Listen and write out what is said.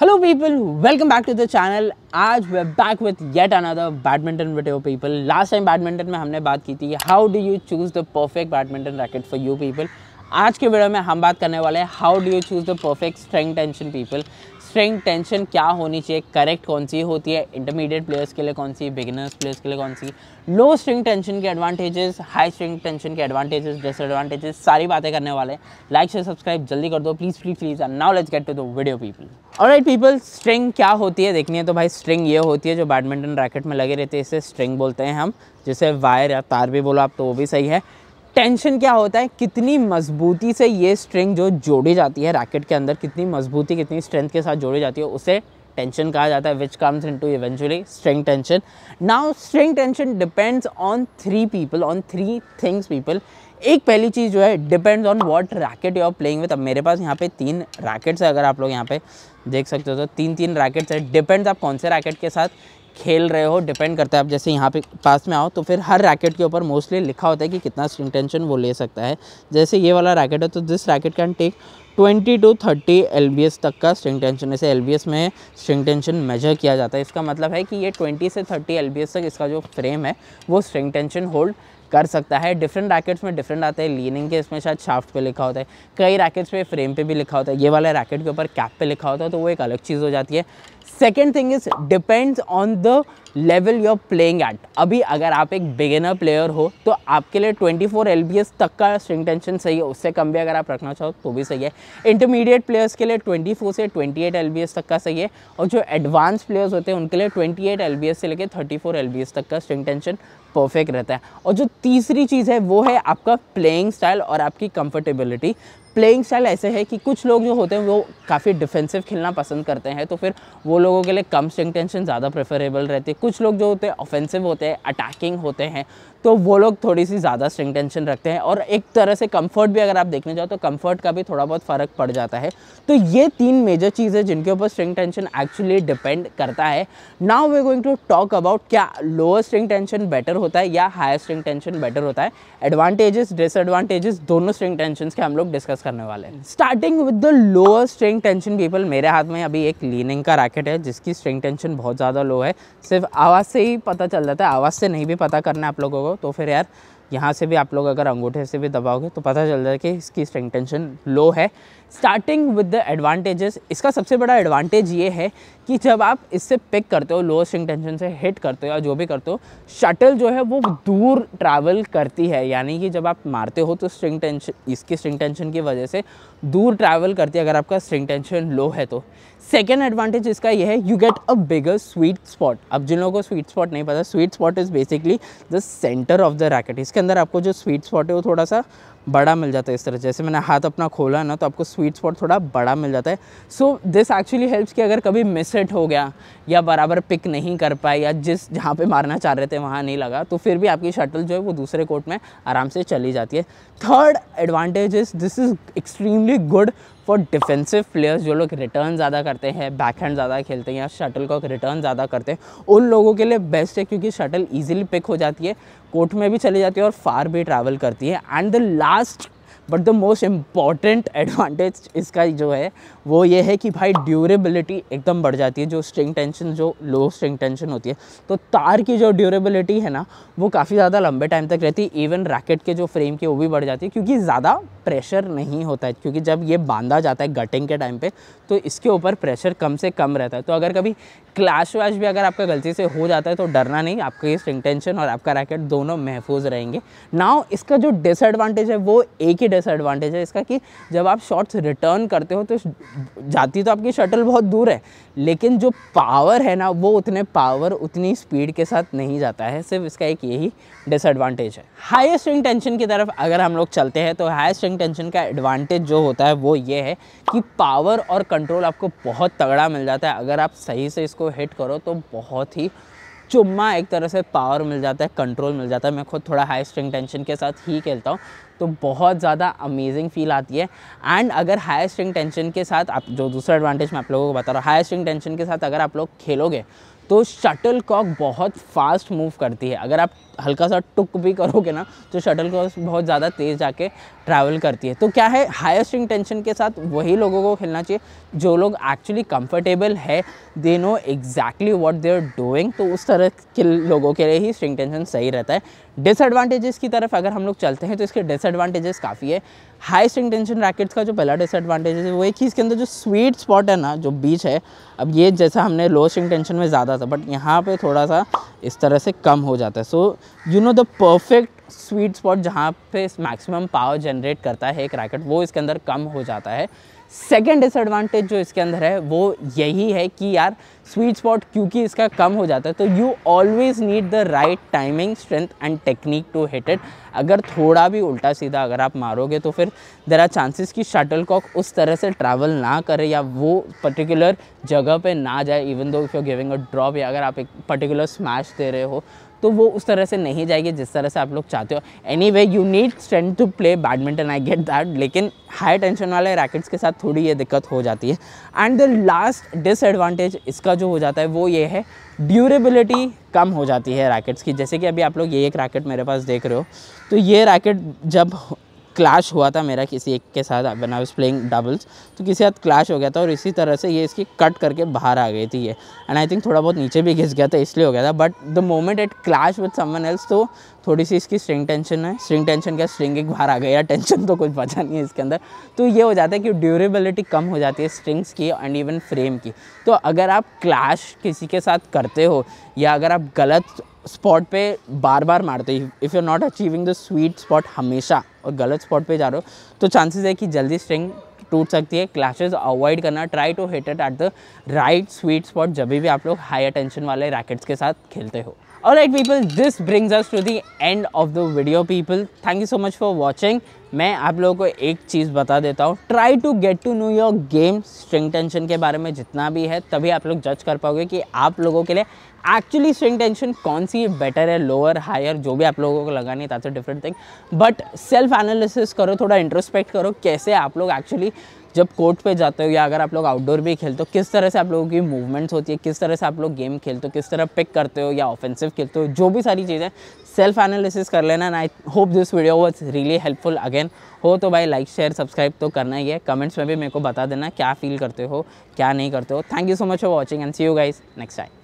hello people welcome back to the channel आज we back with yet another badminton video people last time badminton में हमने बात की थी how do you choose the perfect badminton racket for you people आज के वीडियो में हम बात करने वाले हैं how do you choose the perfect string tension people string tension क्या होनी चाहिए करेक्ट कौन सी होती है इंटरमीडिएट प्लेयर्स के लिए कौन सी बिगिनर्स प्लेयर्स के लिए कौन सी लो स्ट्रिंग टेंशन के एडवांटेजेस हाई स्ट्रिंग टेंशन के एडवांटेजेस डिसएडवांटेजेस सारी बातें करने वाले लाइक शेयर सब्सक्राइब जल्दी कर दो please please please and now let's get to the video people और राइट पीपल स्ट्रिंग क्या होती है देखनी है तो भाई स्ट्रिंग ये होती है जो बैडमिंटन रैकेट में लगे रहते हैं इसे स्ट्रिंग बोलते हैं हम जिसे वायर या तार भी बोलो आप तो वो भी सही है टेंशन क्या होता है कितनी मजबूती से ये स्ट्रिंग जो जोड़ी जाती है रैकेट के अंदर कितनी मजबूती कितनी स्ट्रेंथ के साथ जोड़ी जाती है उसे टेंशन कहा जाता है which comes into eventually string tension now string tension depends on three people on three things people एक पहली चीज़ जो है depends on what racket you are playing with अब मेरे पास यहाँ पे तीन रैकेट्स है अगर आप लोग यहाँ पे देख सकते हो तो तीन तीन रैकेट्स है डिपेंड्स आप कौन से रैकेट के साथ खेल रहे हो डिपेंड करता है आप जैसे यहाँ पे पास में आओ तो फिर हर रैकेट के ऊपर मोस्टली लिखा होता है कि कितना स्ट्रिंग टेंशन वो ले सकता है जैसे ये वाला रैकेट है तो this racket can take 20 to 30 L तक का स्ट्रिंग टेंशन ऐसे एल में स्ट्रिंग टेंशन मेजर किया जाता है इसका मतलब है कि ये 20 से 30 एल तक इसका जो फ्रेम है वो स्ट्रिंग टेंशन होल्ड कर सकता है डिफरेंट रैकेट्स में डिफरेंट आते हैं लीनिंग के इसमें शायद शाफ्ट पे लिखा होता है कई रैकेट्स पे फ्रेम पे भी लिखा होता है ये वाला रैकेट के ऊपर कैप पे लिखा होता है तो वो एक अलग चीज़ हो जाती है second thing is depends on the level you are playing at अभी अगर आप एक बिगिनर प्लेयर हो तो आपके लिए 24 फोर एल तक का स्ट्रिंग टेंशन सही है उससे कम भी अगर आप रखना चाहो तो भी सही है इंटरमीडिएट प्लेयर्स के लिए 24 से 28 एट तक का सही है और जो एडवांस प्लेयर्स होते हैं उनके लिए 28 एट से लेकर 34 फोर तक का स्ट्रिंग टेंशन परफेक्ट रहता है और जो तीसरी चीज़ है वो है आपका प्लेइंग स्टाइल और आपकी कंफर्टेबिलिटी प्लेइंग स्टाइल ऐसे है कि कुछ लोग जो होते हैं वो काफ़ी डिफेंसिव खेलना पसंद करते हैं तो फिर वो लोगों के लिए कम स्ट्रिंग टेंशन ज़्यादा प्रेफरेबल रहती है कुछ लोग जो होते हैं ऑफेंसिव होते हैं अटैकिंग होते हैं तो वो लोग थोड़ी सी ज़्यादा स्ट्रिंग टेंशन रखते हैं और एक तरह से कंफर्ट भी अगर आप देखने जाओ तो कंफर्ट का भी थोड़ा बहुत फ़र्क पड़ जाता है तो ये तीन मेजर चीज़ें जिनके ऊपर स्ट्रिंग टेंशन एक्चुअली डिपेंड करता है now we going to talk about क्या लोअर स्ट्रिंग टेंशन बेटर होता है या हायर स्ट्रिंग टेंशन बेटर होता है एडवांटेजेस डिसएडवांटेजेस दोनों स्ट्रिंग टेंशन के हम लोग डिस्कस करने वाले हैं starting with the lower string tension people मेरे हाथ में अभी एक लीनिंग का रैकेट है जिसकी स्ट्रिंग टेंशन बहुत ज़्यादा लो है सिर्फ आवाज़ से ही पता चल जाता है आवाज़ से नहीं भी पता करना आप लोगों को तो फिर यार यहाँ से भी आप लोग अगर अंगूठे से भी दबाओगे तो पता चल जाए कि इसकी स्ट्रेंग टेंशन लो है स्टार्टिंग विद द एडवांटेजेस इसका सबसे बड़ा एडवांटेज ये है कि जब आप इससे पिक करते हो लो स्ट्रिंग टेंशन से हिट करते हो या जो भी करते हो शटल जो है वो दूर ट्रैवल करती है यानी कि जब आप मारते हो तो स्ट्रिंग टेंशन इसकी स्ट्रिंग टेंशन की वजह से दूर ट्रैवल करती है अगर आपका स्ट्रिंग टेंशन लो है तो सेकेंड एडवांटेज इसका यह है you get a bigger sweet spot अब जिन लोगों को स्वीट स्पॉट नहीं पता sweet spot is basically the centre of the racket इसके अंदर आपको जो स्वीट स्पॉट है वो थोड़ा सा बड़ा मिल जाता है इस तरह जैसे मैंने हाथ अपना खोला ना तो आपको स्वीट स्पॉट थोड़ा बड़ा मिल जाता है सो दिस एक्चुअली हेल्प्स कि अगर कभी मिस मिसहिट हो गया या बराबर पिक नहीं कर पाए या जिस जहाँ पे मारना चाह रहे थे वहाँ नहीं लगा तो फिर भी आपकी शटल जो है वो दूसरे कोर्ट में आराम से चली जाती है third advantage is this is extremely good for defensive players जो लोग रिटर्न ज़्यादा करते हैं बैक हैंड ज़्यादा खेलते हैं या शटल को रिटर्न ज़्यादा करते हैं उन लोगों के लिए बेस्ट है क्योंकि शटल ईजिली पिक हो जाती है कोर्ट में भी चली जाती है और फार भी ट्रैवल करती है and the last but the most important advantage इसका जो है वो ये है कि भाई ड्यूरेबिलिटी एकदम बढ़ जाती है जो स्ट्रिंग टेंशन जो लो स्ट्रिंग टेंशन होती है तो तार की जो ड्यूरेबिलिटी है ना वो काफ़ी ज़्यादा लंबे टाइम तक रहती है इवन रैकेट के जो फ्रेम की वो भी बढ़ जाती है क्योंकि ज़्यादा प्रेशर नहीं होता है क्योंकि जब ये बांधा जाता है गटिंग के टाइम पर तो इसके ऊपर प्रेशर कम से कम रहता है तो अगर कभी क्लैश वैश भी अगर आपका गलती से हो जाता है तो डरना नहीं ये स्ट्रिंग टेंशन और आपका रैकेट दोनों महफूज रहेंगे नाव इसका जो डिसएडवाटेज है वो एक ही डिसएडवांटेज है इसका कि जब आप शॉट्स रिटर्न करते हो तो जाती तो आपकी शटल बहुत दूर है लेकिन जो पावर है ना वो उतने पावर उतनी स्पीड के साथ नहीं जाता है सिर्फ इसका एक यही डिसएडवांटेज है हाई स्ट्रिंग टेंशन की तरफ अगर हम लोग चलते हैं तो हाई स्ट्रिंग टेंशन का एडवांटेज जो होता है वो ये है कि पावर और कंट्रोल आपको बहुत तगड़ा मिल जाता है अगर आप सही से इसको हिट करो तो बहुत ही चुम्मा एक तरह से पावर मिल जाता है कंट्रोल मिल जाता है मैं खुद थोड़ा हाई स्ट्रिंग टेंशन के साथ ही खेलता हूँ तो बहुत ज़्यादा अमेजिंग फील आती है एंड अगर हाई स्ट्रिंग टेंशन के साथ आप जो दूसरा एडवांटेज मैं आप लोगों को बता रहा हूँ हाई स्ट्रिंग टेंशन के साथ अगर आप लोग खेलोगे तो शटल कॉक बहुत फास्ट मूव करती है अगर आप हल्का सा टुक भी करोगे ना तो शटल को बहुत ज़्यादा तेज़ जाके ट्रैवल करती है तो क्या है हाईएस्ट इंटेंशन टेंशन के साथ वही लोगों को खेलना चाहिए जो लोग एक्चुअली कंफर्टेबल है they know exactly what they are doing तो उस तरह के लोगों के लिए ही स्ट्रिंग टेंशन सही रहता है डिसएडवांटेजेस की तरफ अगर हम लोग चलते हैं तो इसके डिसएडवांटेजेस काफ़ी है हाई स्ट्रिंग टेंशन रैकेट्स का जो पहला डिसएडवांटेज है वो एक ही इसके अंदर जो स्वीट स्पॉट है ना जो बीच है अब ये जैसा हमने लो स्ट्रिंग टेंशन में ज़्यादा था बट यहाँ पर थोड़ा सा इस तरह से कम हो जाता है so so, you know the perfect sweet spot जहाँ पे मैक्सिमम पावर जनरेट करता है एक रैकेट वो इसके अंदर कम हो जाता है सेकेंड डिसएडवांटेज जो इसके अंदर है वो यही है कि यार स्वीट स्पॉट क्योंकि इसका कम हो जाता है तो you always need the right timing strength and technique to hit it अगर थोड़ा भी उल्टा सीधा अगर आप मारोगे तो फिर देर आर चांसेस कि शटल कॉक उस तरह से ट्रैवल ना करे या वो पर्टिकुलर जगह पे ना जाए even though if you giving a drop या अगर आप एक पर्टिकुलर स्मैश दे रहे हो तो वो उस तरह से नहीं जाएगी जिस तरह से आप लोग चाहते हो anyway you need strength to play badminton I get that लेकिन हाई टेंशन वाले रैकेट्स के साथ थोड़ी ये दिक्कत हो जाती है एंड द लास्ट डिसएडवांटेज इसका जो हो जाता है वो ये है ड्यूरेबिलिटी कम हो जाती है रैकेट्स की जैसे कि अभी आप लोग ये एक रैकेट मेरे पास देख रहे हो तो ये रैकेट जब क्लैश हुआ था मेरा किसी एक के साथ वन आई प्लेइंग डबल्स तो किसी साथ क्लैश हो गया था और इसी तरह से ये इसकी कट करके बाहर आ गई थी ये एंड आई थिंक थोड़ा बहुत नीचे भी घिस गया था इसलिए हो गया था but the moment it clash with someone else तो थोड़ी सी इसकी स्ट्रिंग टेंशन है स्ट्रिंग टेंशन क्या स्ट्रिंग एक बाहर आ गया टेंशन तो कुछ बचा नहीं है इसके अंदर तो ये हो जाता है कि ड्यूरेबिलिटी कम हो जाती है स्ट्रिंग्स की एंड इवन फ्रेम की तो अगर आप क्लैश किसी के साथ करते हो या अगर आप गलत स्पॉट पे बार बार मारते हो if you are not achieving the sweet spot हमेशा और गलत स्पॉट पे जा रहे हो तो चांसेस है कि जल्दी स्ट्रिंग टूट सकती है क्लैशेज अवॉइड करना try to hit it at the right sweet spot जब भी आप लोग हाई अटेंशन वाले रैकेट्स के साथ खेलते हो Alright people this brings us to the end of the video people thank you so much for watching मैं आप लोगों को एक चीज़ बता देता हूँ try to get to know your game string tension के बारे में जितना भी है तभी आप लोग जज कर पाओगे कि आप लोगों के लिए एक्चुअली स्ट्रिंग टेंशन कौन सी बेटर है लोअर हायर जो भी आप लोगों को लगानी that's different thing but self analysis करो थोड़ा इंट्रोस्पेक्ट करो कैसे आप लोग एक्चुअली जब कोर्ट पे जाते हो या अगर आप लोग आउटडोर भी खेलते हो किस तरह से आप लोगों की मूवमेंट्स होती है किस तरह से आप लोग गेम खेलते हो किस तरह पिक करते हो या ऑफेंसिव खेलते हो जो भी सारी चीज़ें सेल्फ एनालिसिस कर लेना and I hope this video was really helpful again हो तो भाई लाइक शेयर सब्सक्राइब तो करना ही है कमेंट्स में भी मेरे को बता देना क्या फील करते हो क्या नहीं करते हो thank you so much for watching and see you guys next time